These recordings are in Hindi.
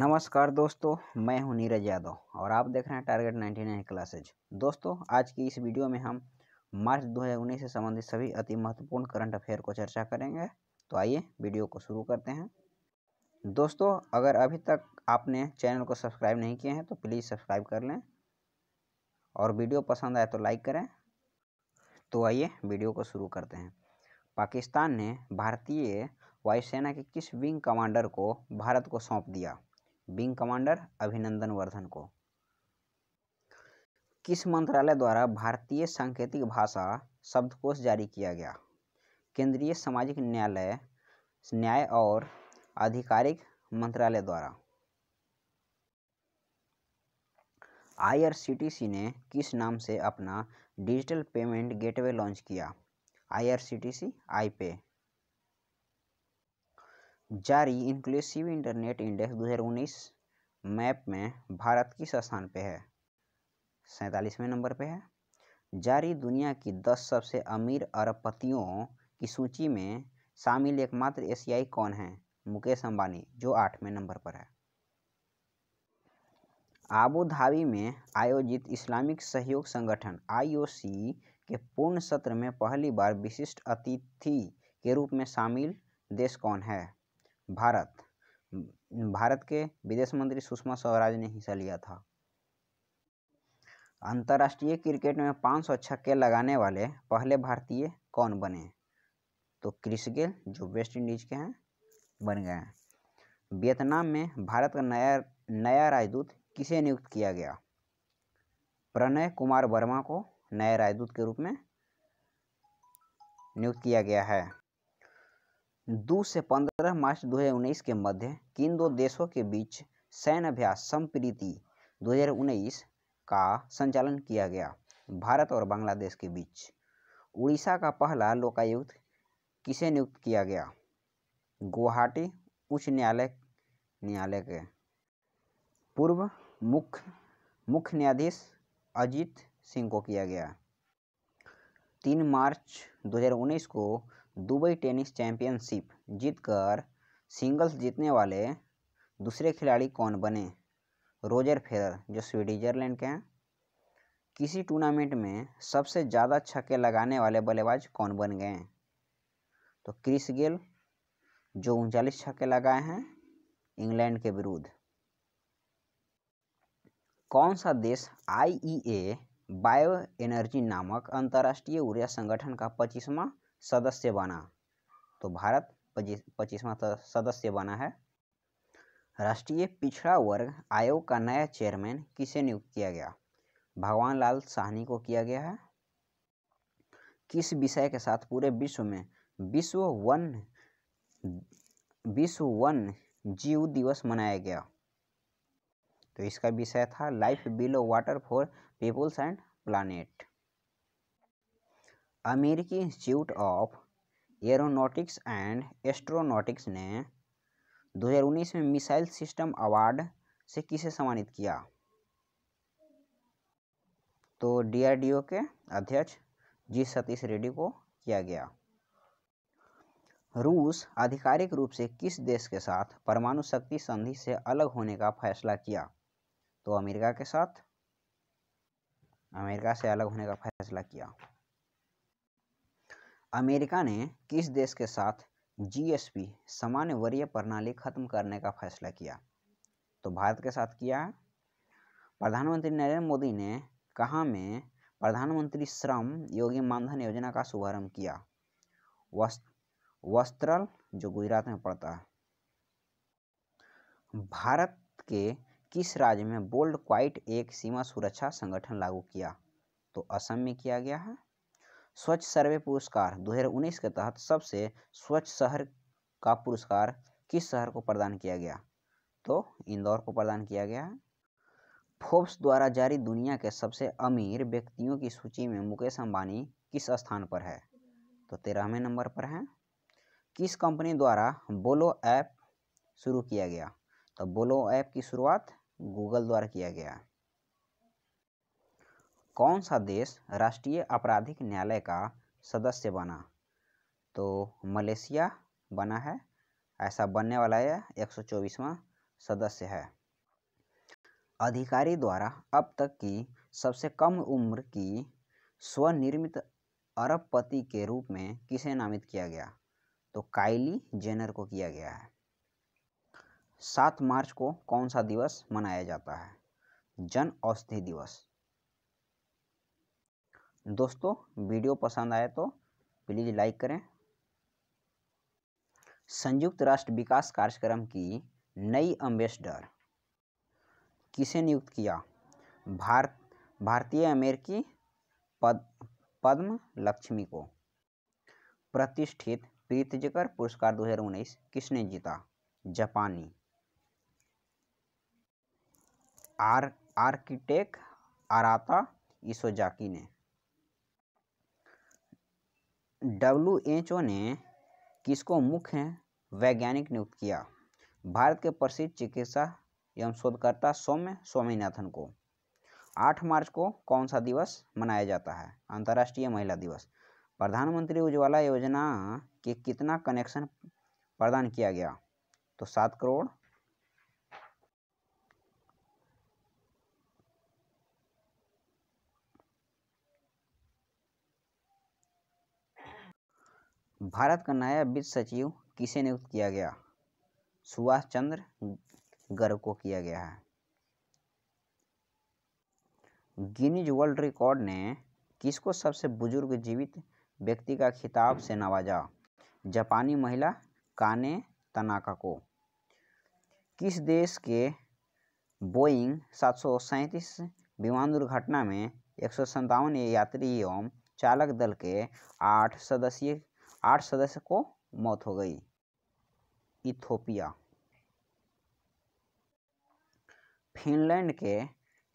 नमस्कार दोस्तों मैं हूं नीरज यादव और आप देख रहे हैं टारगेट 99 क्लासेज दोस्तों आज की इस वीडियो में हम मार्च 2019 से संबंधित सभी अति महत्वपूर्ण करंट अफेयर को चर्चा करेंगे तो आइए वीडियो को शुरू करते हैं दोस्तों अगर अभी तक आपने चैनल को सब्सक्राइब नहीं किए हैं तो प्लीज़ सब्सक्राइब कर लें और वीडियो पसंद आए तो लाइक करें तो आइए वीडियो को शुरू करते हैं पाकिस्तान ने भारतीय वायुसेना के किस विंग कमांडर को भारत को सौंप दिया विंग कमांडर अभिनंदन वर्धन को किस मंत्रालय द्वारा भारतीय सांकेतिक भाषा शब्दकोश जारी किया गया केंद्रीय सामाजिक न्यायालय न्याय और आधिकारिक मंत्रालय द्वारा आईआरसीटीसी ने किस नाम से अपना डिजिटल पेमेंट गेटवे लॉन्च किया आईआरसीटीसी आईपे जारी इंक्लूसिव इंटरनेट इंडेक्स 2019 मैप में भारत किस स्थान पर है सैंतालीसवें नंबर पर है जारी दुनिया की दस सबसे अमीर अरबपतियों की सूची में शामिल एकमात्र एशियाई कौन है मुकेश अंबानी जो आठवें नंबर पर है आबू धाबी में आयोजित इस्लामिक सहयोग संगठन आईओसी के पूर्ण सत्र में पहली बार विशिष्ट अतिथि के रूप में शामिल देश कौन है भारत भारत के विदेश मंत्री सुषमा स्वराज ने हिस्सा लिया था अंतर्राष्ट्रीय क्रिकेट में सौ छक्के लगाने वाले पहले भारतीय कौन बने तो क्रिस गेल जो वेस्ट इंडीज के हैं बन गए हैं वियतनाम में भारत का नया नया राजदूत किसे नियुक्त किया गया प्रणय कुमार वर्मा को नए राजदूत के रूप में नियुक्त किया गया है दो से पंद्रह मार्च 2019 के मध्य किन दो देशों के बीच सैन्य अभ्यास संप्रीति 2019 का संचालन किया गया भारत और बांग्लादेश के बीच उड़ीसा का पहला लोकायुक्त किसे नियुक्त किया गया गुवाहाटी उच्च न्यायालय न्यायालय के पूर्व मुख्य मुख्य न्यायाधीश अजीत सिंह को किया गया तीन मार्च 2019 को दुबई टेनिस चैंपियनशिप जीतकर सिंगल्स जीतने वाले दूसरे खिलाड़ी कौन बने रोजर फेरर जो स्विट्जरलैंड के हैं किसी टूर्नामेंट में सबसे ज़्यादा छक्के लगाने वाले बल्लेबाज कौन बन गए तो क्रिस गेल जो उनचालीस छक्के लगाए हैं इंग्लैंड के विरुद्ध कौन सा देश आई ई ए बायो एनर्जी नामक अंतर्राष्ट्रीय ऊर्जा संगठन का पच्चीसवां सदस्य बना तो भारत पच्चीसवां सदस्य बना है राष्ट्रीय पिछड़ा वर्ग आयोग का नया चेयरमैन किसे नियुक्त किया गया भगवान लाल साहनी को किया गया है किस विषय के साथ पूरे विश्व में विश्व वन विश्व वन जीव दिवस मनाया गया तो इसका विषय था life below water for peoples and planet अमेरिकी institute of aeronautics and astronautics ने 2019 में मिसाइल सिस्टम अवार्ड से किसे सम्मानित किया तो डीआरडीओ के अध्यक्ष जी सतीश रेड्डी को किया गया रूस आधिकारिक रूप से किस देश के साथ परमाणु शक्ति संधि से अलग होने का फैसला किया तो अमेरिका के साथ अमेरिका से अलग होने का फैसला किया अमेरिका ने किस देश के साथ जीएसपी सामान्य वरीय प्रणाली खत्म करने का फैसला किया तो भारत के साथ किया प्रधानमंत्री नरेंद्र मोदी ने कहा में प्रधानमंत्री श्रम योगी मानधन योजना का शुभारंभ किया वस्त, वस्त्रल जो गुजरात में पड़ता है भारत के किस राज्य में बोल्ड क्वाइट एक सीमा सुरक्षा संगठन लागू किया तो असम में किया गया है स्वच्छ सर्वे पुरस्कार 2019 के तहत सबसे स्वच्छ शहर का पुरस्कार किस शहर को प्रदान किया गया तो इंदौर को प्रदान किया गया है फोर्ब्स द्वारा जारी दुनिया के सबसे अमीर व्यक्तियों की सूची में मुकेश अंबानी किस स्थान पर है तो तेरहवें नंबर पर हैं किस कंपनी द्वारा बोलो ऐप शुरू किया गया तो बोलो ऐप की शुरुआत गूगल द्वारा किया गया है कौन सा देश राष्ट्रीय आपराधिक न्यायालय का सदस्य बना तो मलेशिया बना है ऐसा बनने वाला है एक सौ सदस्य है अधिकारी द्वारा अब तक की सबसे कम उम्र की स्वनिर्मित अरबपति के रूप में किसे नामित किया गया तो काइली जेनर को किया गया है सात मार्च को कौन सा दिवस मनाया जाता है जन औषधि दिवस दोस्तों वीडियो पसंद आए तो प्लीज़ लाइक करें संयुक्त राष्ट्र विकास कार्यक्रम की नई अम्बेसडर किसे नियुक्त किया भारत भारतीय अमेरिकी पद पद्म लक्ष्मी को प्रतिष्ठित प्रीतजकर पुरस्कार 2019 किसने जीता जापानी आर आर्किटेक्ट आराता इसोजाकी ने डब्ल्यू एच ओ ने किसको मुख्य वैज्ञानिक नियुक्त किया भारत के प्रसिद्ध चिकित्सा एवं शोधकर्ता सौम्य स्वामीनाथन को आठ मार्च को कौन सा दिवस मनाया जाता है अंतर्राष्ट्रीय महिला दिवस प्रधानमंत्री उज्ज्वला योजना के कितना कनेक्शन प्रदान किया गया तो सात करोड़ भारत का नया वित्त सचिव किसे नियुक्त किया गया सुभाष चंद्र गर्ग को किया गया है गिनीज वर्ल्ड रिकॉर्ड ने किसको सबसे बुजुर्ग जीवित व्यक्ति का खिताब से नवाजा जापानी महिला काने तनाका को किस देश के बोइंग सात सौ सैंतीस विमान दुर्घटना में एक सौ सत्तावन यात्री एवं चालक दल के आठ सदस्यीय आठ सदस्य को मौत हो गई इथोपिया फिनलैंड के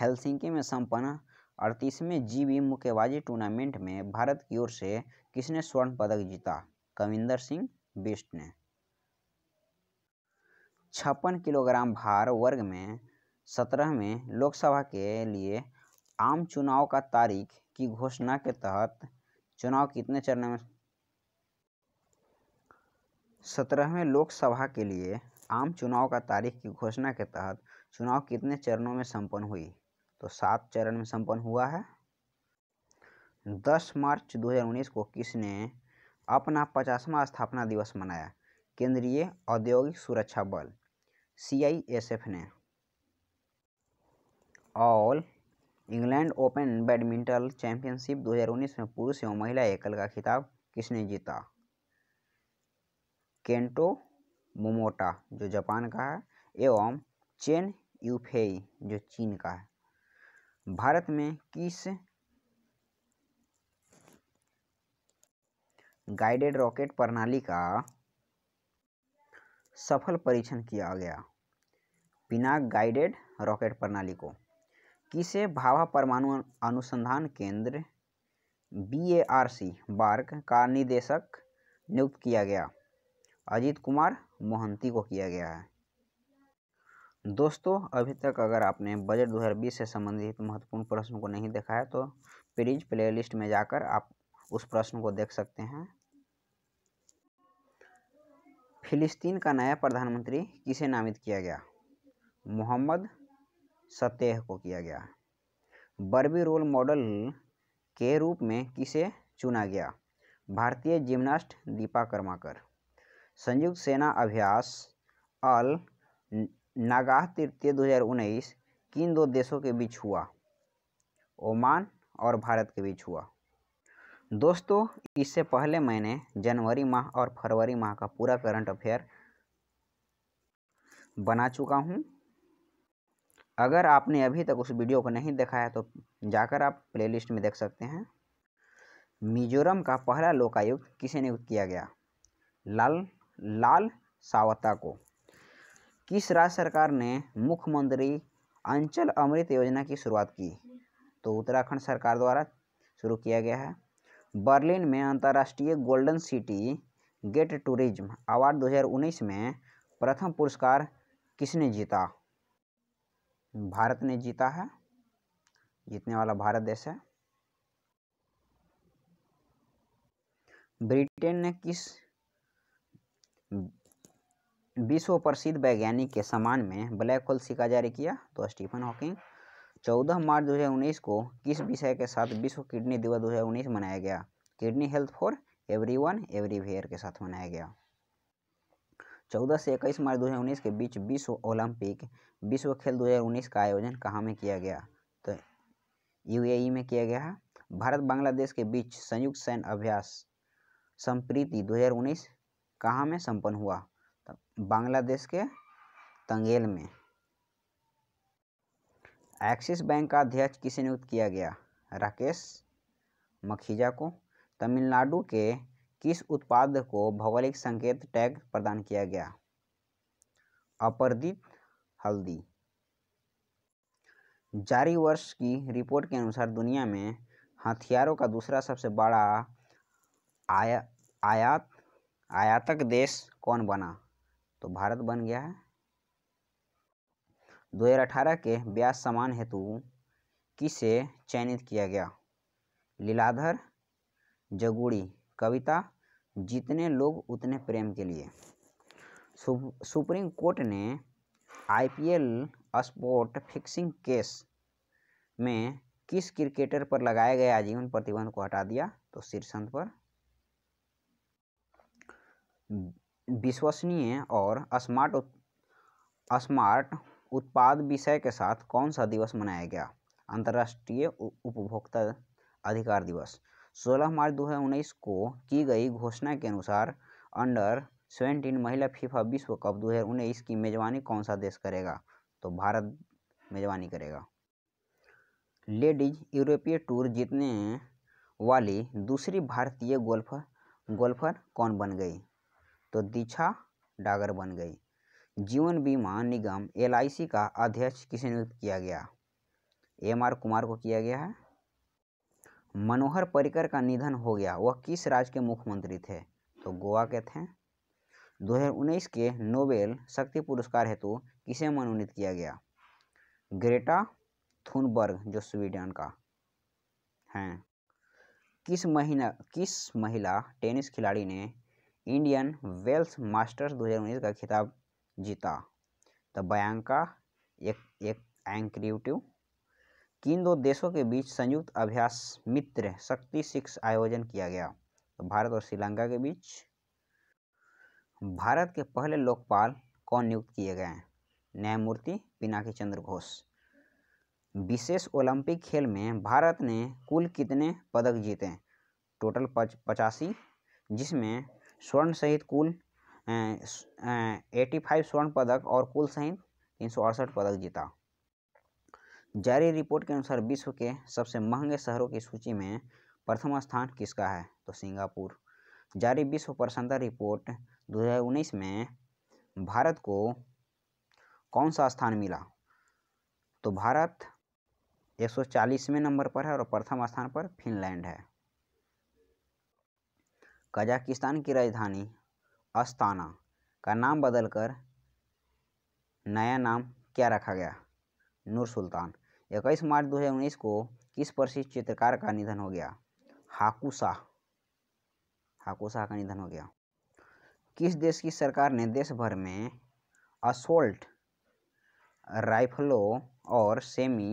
हेलसिंकी में संपन्न अड़तीसवें जीवी मुक्केबाजी टूर्नामेंट में भारत की ओर से किसने स्वर्ण पदक जीता कविंदर सिंह बिस्ट ने छप्पन किलोग्राम भार वर्ग में सत्रह में लोकसभा के लिए आम चुनाव का तारीख की घोषणा के तहत चुनाव कितने चरण में सत्रहवें लोकसभा के लिए आम चुनाव का तारीख की घोषणा के तहत चुनाव कितने चरणों में संपन्न हुई तो सात चरण में संपन्न हुआ है दस मार्च 2019 को किसने अपना पचासवा स्थापना दिवस मनाया केंद्रीय औद्योगिक सुरक्षा बल सी ने All England Open badminton championship 2019 में पुरुष एवं महिला एकल का खिताब किसने जीता केंटो मोमोटा जो जापान का है एवं चेन यूफेई जो चीन का है भारत में किस गाइडेड रॉकेट प्रणाली का सफल परीक्षण किया गया बिना गाइडेड रॉकेट प्रणाली को किसे भाभा परमाणु अनुसंधान केंद्र B A R C BARC का निदेशक नियुक्त किया गया अजीत कुमार मोहंती को किया गया है दोस्तों अभी तक अगर आपने बजट 2020 से संबंधित महत्वपूर्ण प्रश्न को नहीं देखा है तो प्लीज प्लेलिस्ट में जाकर आप उस प्रश्न को देख सकते हैं फिलिस्तीन का नया प्रधानमंत्री किसे नामित किया गया मोहम्मद सतेह को किया गया बर्बी रोल मॉडल के रूप में किसे चुना गया भारतीय जिम्नास्ट दीपा कर्माकर संयुक्त सेना अभ्यास अल नागाह तृतीय 2019 किन दो देशों के बीच हुआ ओमान और भारत के बीच हुआ दोस्तों इससे पहले मैंने जनवरी माह और फरवरी माह का पूरा करंट अफेयर बना चुका हूँ अगर आपने अभी तक उस वीडियो को नहीं देखा है तो जाकर आप प्लेलिस्ट में देख सकते हैं मिजोरम का पहला लोकायुक्त किसे नियुक्त किया गया लाल लाल सावता को किस राज्य सरकार ने मुख्यमंत्री अंचल अमृत योजना की शुरुआत की तो उत्तराखंड सरकार द्वारा शुरू किया गया है बर्लिन में अंतर्राष्ट्रीय Golden City Gate tourism award 2019 में प्रथम पुरस्कार किसने जीता भारत ने जीता है जीतने वाला भारत देश है ब्रिटेन ने किस विश्व प्रसिद्ध वैज्ञानिक के सम्मान में ब्लैक होल सिक्का जारी किया तो स्टीफन हॉकिंग चौदह मार्च 2019 को किस विषय के साथ विश्व किडनी दिवस 2019 मनाया गया kidney health for everyone everywhere के साथ मनाया गया 14 से 21 मार्च 2019 के बीच विश्व ओलंपिक विश्व खेल 2019 का आयोजन कहाँ में किया गया तो यूएई में किया गया है भारत बांग्लादेश के बीच संयुक्त सैन्य अभ्यास संप्रीति उन्नीस कहाँ में संपन्न हुआ बांग्लादेश के तंगेल में एक्सिस बैंक का अध्यक्ष किसे नियुक्त किया गया राकेश मखीजा को तमिलनाडु के किस उत्पाद को भौगोलिक संकेत टैग प्रदान किया गया अपरदित हल्दी जारी वर्ष की रिपोर्ट के अनुसार दुनिया में हथियारों का दूसरा सबसे बड़ा आया आयात आयातक देश कौन बना तो भारत बन गया है दो हज़ार अठारह के ब्याज समान हेतु किसे चयनित किया गया लीलाधर जगुड़ी कविता जितने लोग उतने प्रेम के लिए सुप्रीम कोर्ट ने आईपीएल स्पोर्ट फिक्सिंग केस में किस क्रिकेटर पर लगाए गए आजीवन प्रतिबंध को हटा दिया तो शीर्षंत पर विश्वसनीय और स्मार्ट स्मार्ट उत्पाद विषय के साथ कौन सा दिवस मनाया गया अंतर्राष्ट्रीय उपभोक्ता अधिकार दिवस 16 मार्च 2019 को की गई घोषणा के अनुसार अंडर सेवेंटीन महिला फीफा विश्व कप 2019 की मेजबानी कौन सा देश करेगा तो भारत मेजबानी करेगा लेडीज यूरोपीय टूर जीतने वाली दूसरी भारतीय गोल्फर गोल्फर कौन बन गई तो दीक्षा डागर बन गई जीवन बीमा निगम एल का अध्यक्ष किसे नियुक्त किया गया एम आर कुमार को किया गया है मनोहर परिकर का निधन हो गया वह किस राज्य के मुख्यमंत्री थे तो गोवा के थे 2019 के नोबेल शक्ति पुरस्कार हेतु किसे मनोनीत किया गया ग्रेटा थुनबर्ग जो स्वीडन का हैं किस महीना किस महिला टेनिस खिलाड़ी ने इंडियन वेल्स मास्टर्स 2019 का खिताब जीता तो बयांका एक एक एंक्रिएटिव किन दो देशों के बीच संयुक्त अभ्यास मित्र शक्ति सिक्स आयोजन किया गया तो भारत और श्रीलंका के बीच भारत के पहले लोकपाल कौन नियुक्त किए गए हैं न्यायमूर्ति पिनाकी चंद्र घोष विशेष ओलंपिक खेल में भारत ने कुल कितने पदक जीते टोटल पच पचासी जिसमें स्वर्ण सहित कुल एटी फाइव स्वर्ण पदक और कुल सहित तीन सौ अड़सठ पदक जीता जारी रिपोर्ट के अनुसार विश्व के सबसे महंगे शहरों की सूची में प्रथम स्थान किसका है तो सिंगापुर जारी विश्व प्रसन्नता रिपोर्ट 2019 में भारत को कौन सा स्थान मिला तो भारत 140वें नंबर पर है और प्रथम स्थान पर फिनलैंड है कजाकिस्तान की राजधानी अस्ताना का नाम बदलकर नया नाम क्या रखा गया नूर सुल्तान इक्कीस मार्च 2019 को किस प्रसिद्ध चित्रकार का निधन हो गया हाकू शाह हाकू शाह का निधन हो गया किस देश की सरकार ने देश भर में असोल्ट राइफलों और सेमी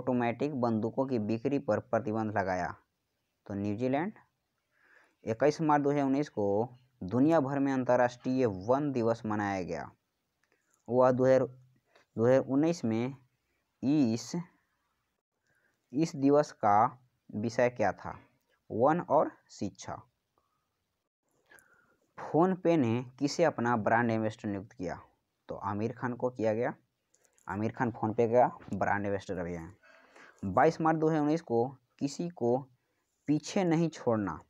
ऑटोमेटिक बंदूकों की बिक्री पर प्रतिबंध लगाया तो न्यूजीलैंड इक्कीस मार्च दो को दुनिया भर में अंतर्राष्ट्रीय वन दिवस मनाया गया वह दो हज़ार में इस इस दिवस का विषय क्या था वन और शिक्षा फोनपे ने किसे अपना ब्रांड एम्बेस्टर नियुक्त किया तो आमिर खान को किया गया आमिर खान फ़ोनपे का ब्रांड एम्बेस्टर अभी है बाईस मार्च उन्नीस को किसी को पीछे नहीं छोड़ना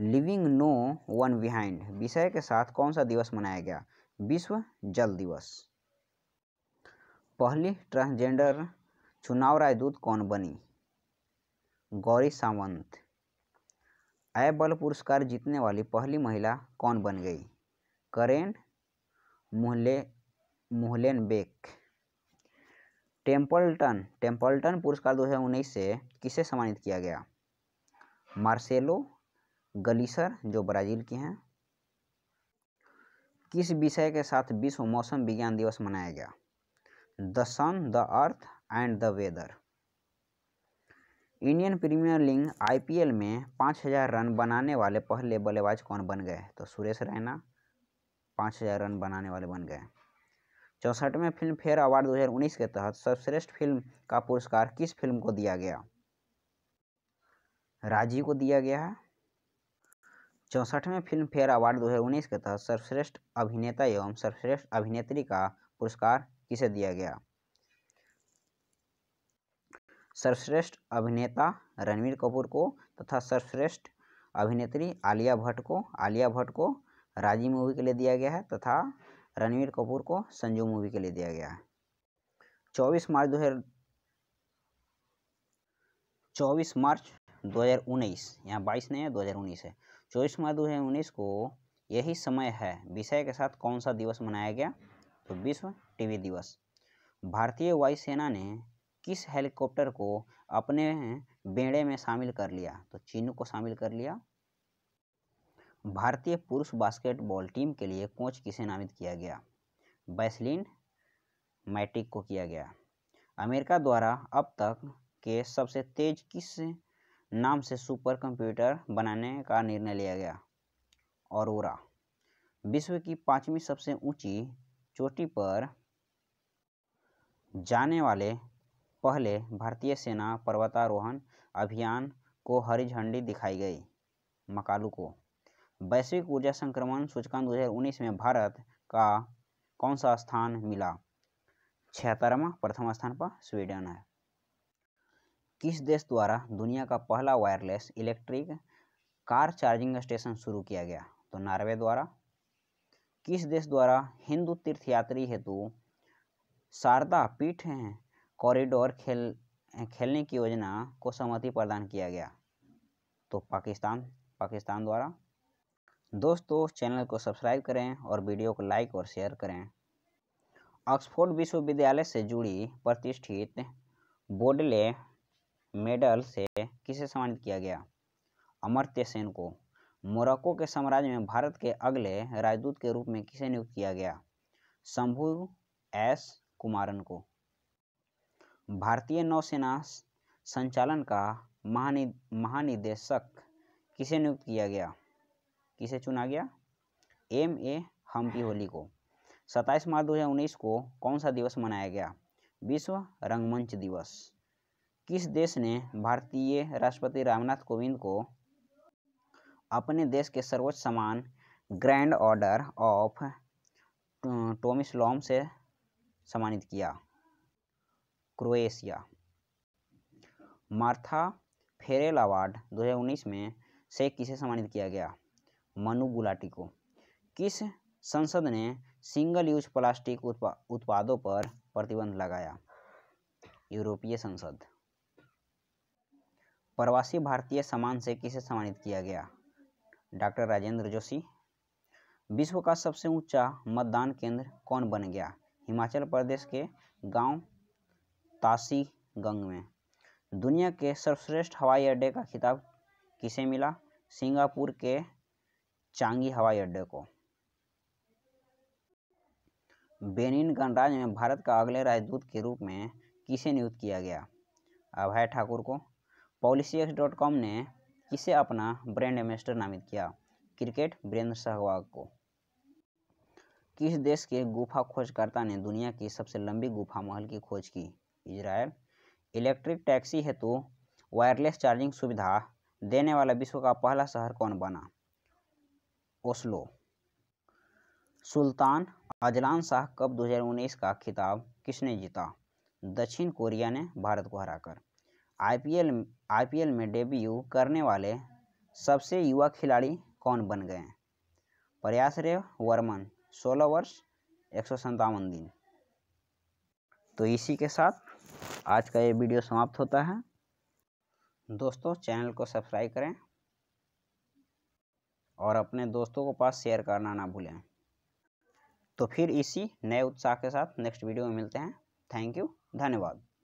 लिविंग नो वन बिहाइंड विषय के साथ कौन सा दिवस मनाया गया विश्व जल दिवस पहली ट्रांसजेंडर चुनाव राजदूत कौन बनी गौरी सावंत आय बल पुरस्कार जीतने वाली पहली महिला कौन बन गई करेन मुहले मुहलेन बेक टेम्पल्टन टेम्पल्टन पुरस्कार 2019 से किसे सम्मानित किया गया मार्सेलो गलीसर जो ब्राज़ील की हैं किस विषय के साथ विश्व मौसम विज्ञान दिवस मनाया गया the sun the earth and the weather Indian Premier League IPL में 5000 रन बनाने वाले पहले बल्लेबाज कौन बन गए तो सुरेश रैना 5000 रन बनाने वाले बन गए चौसठवें फिल्म फेयर अवार्ड 2019 के तहत सर्वश्रेष्ठ फिल्म का पुरस्कार किस फिल्म को दिया गया राजी को दिया गया है चौंसठवें फिल्म फेयर अवार्ड 2019 के तहत सर्वश्रेष्ठ अभिनेता एवं सर्वश्रेष्ठ अभिनेत्री का पुरस्कार किसे दिया गया सर्वश्रेष्ठ अभिनेता रणवीर कपूर को तथा सर्वश्रेष्ठ अभिनेत्री आलिया भट्ट को आलिया भट्ट को राजी मूवी के लिए दिया गया है तथा रणवीर कपूर को संजू मूवी के लिए दिया गया है चौबीस मार्च दो हज़ार चौबीस मार्च दो हजार उन्नीस यहाँ बाईस नहीं है दो हजार उन्नीस है चौबीस मार्च दो हज़ार उन्नीस को यही समय है विषय के साथ कौन सा दिवस मनाया गया तो विश्व टीवी दिवस भारतीय वायुसेना ने किस हेलीकॉप्टर को अपने बेड़े में शामिल कर लिया तो चीनू को शामिल कर लिया भारतीय पुरुष बास्केटबॉल टीम के लिए कोच किसे नामित किया गया बैसलिन मैटिक को किया गया अमेरिका द्वारा अब तक के सबसे तेज किस नाम से सुपर कंप्यूटर बनाने का निर्णय लिया गया औरोरा विश्व की पांचवी सबसे ऊंची चोटी पर जाने वाले पहले भारतीय सेना पर्वतारोहण अभियान को हरी झंडी दिखाई गई मकालू को वैश्विक ऊर्जा संक्रमण सूचकांक उन्नीस में भारत का कौन सा स्थान मिला छिहत्तरवा प्रथम स्थान पर स्वीडन है किस देश द्वारा दुनिया का पहला wireless electric car charging station शुरू किया गया तो नॉर्वे द्वारा किस देश द्वारा हिंदू तीर्थयात्री हेतु शारदा पीठ कॉरिडोर खेल खेलने की योजना को सहमति प्रदान किया गया तो पाकिस्तान पाकिस्तान द्वारा दोस्तों चैनल को सब्सक्राइब करें और वीडियो को लाइक और शेयर करें ऑक्सफोर्ड विश्वविद्यालय से जुड़ी प्रतिष्ठित बोडले मेडल से किसे सम्मानित किया गया अमर्त्य सेन को मोरक्को के साम्राज्य में भारत के अगले राजदूत के रूप में किसे नियुक्त किया गया शंभु एस कुमारन को भारतीय नौसेना संचालन का महानि महानिदेशक किसे नियुक्त किया गया किसे चुना गया एम ए हम्पी होली को सत्ताईस मार्च 2019 को कौन सा दिवस मनाया गया विश्व रंगमंच दिवस किस देश ने भारतीय राष्ट्रपति रामनाथ कोविंद को अपने देश के सर्वोच्च सम्मान ग्रैंड ऑर्डर ऑफ टोमिस्लॉम से सम्मानित किया क्रोएशिया मार्था फेरेल अवार्ड 2019 में से किसे सम्मानित किया गया मनु गुलाटी को किस संसद ने सिंगल यूज प्लास्टिक उत्पा, उत्पादों पर प्रतिबंध लगाया यूरोपीय संसद प्रवासी भारतीय सम्मान से किसे सम्मानित किया गया डॉक्टर राजेंद्र जोशी विश्व का सबसे ऊंचा मतदान केंद्र कौन बन गया हिमाचल प्रदेश के गांव गंग में दुनिया के सर्वश्रेष्ठ हवाई अड्डे का खिताब किसे मिला सिंगापुर के चांगी हवाई अड्डे को बेनिन गणराज्य में भारत का अगले राजदूत के रूप में किसे नियुक्त किया गया अभय ठाकुर को पॉलिसी एक्स डॉट कॉम ने किसे अपना ब्रांड एम्बेसडर नामित किया क्रिकेट वीरेंद्र सहवाग को किस देश के गुफा खोजकर्ता ने दुनिया की सबसे लंबी गुफा महल की खोज की इजराइल इलेक्ट्रिक टैक्सी हेतु वायरलेस चार्जिंग सुविधा देने वाला विश्व का पहला शहर कौन बना Oslo Sultan Azlan Shah cup 2019 का खिताब किसने जीता दक्षिण कोरिया ने भारत को हराकर आईपीएल आईपीएल में डेब्यू करने वाले सबसे युवा खिलाड़ी कौन बन गए हैं प्रयास रे वर्मन सोलह वर्ष एक सौ दिन तो इसी के साथ आज का ये वीडियो समाप्त होता है दोस्तों चैनल को सब्सक्राइब करें और अपने दोस्तों को पास शेयर करना ना भूलें तो फिर इसी नए उत्साह के साथ नेक्स्ट वीडियो में मिलते हैं थैंक यू धन्यवाद